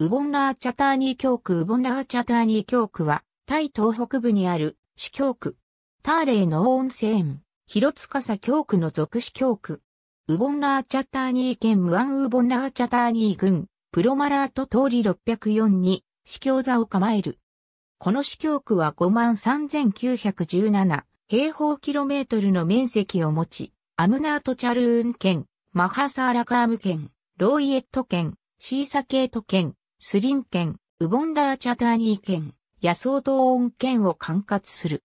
ウボンラーチャターニー教区ウボンラーチャターニー教区は、タイ東北部にある市教区。ターレイの温泉、広司教区の属市教区。ウボンラーチャターニー県ムアンウボンラーチャターニー郡、プロマラート通り604に、市教座を構える。この市教区は53,917平方キロメートルの面積を持ち、アムナートチャルーン県、マハサーラカーム県、ローイエット県、シーサケート県、スリン県、ウボンラーチャターニー県、野草東温県を管轄する。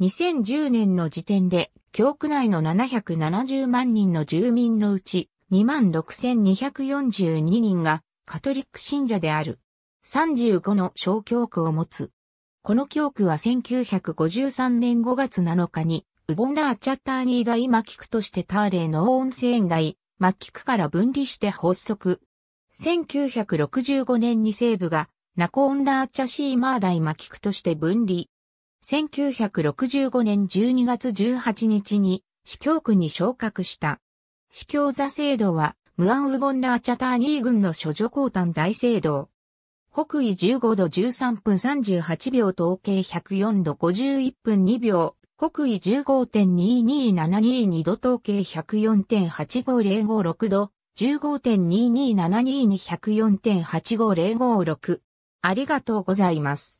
2010年の時点で、教区内の770万人の住民のうち、26,242人がカトリック信者である。35の小教区を持つ。この教区は1953年5月7日に、ウボンラーチャターニー大巻区としてターレーの温泉街、マキから分離して発足、1965年に西部がナコオンラーチャシーマーダイマキクとして分離。1965年12月18日に司教区に昇格した。司教座制度はムアンウボンラーチャターニー軍の諸女交端大聖堂。北緯15度13分38秒統計104度51分2秒。北緯15.22722度統計104.8505度、15.2272204.85056。ありがとうございます。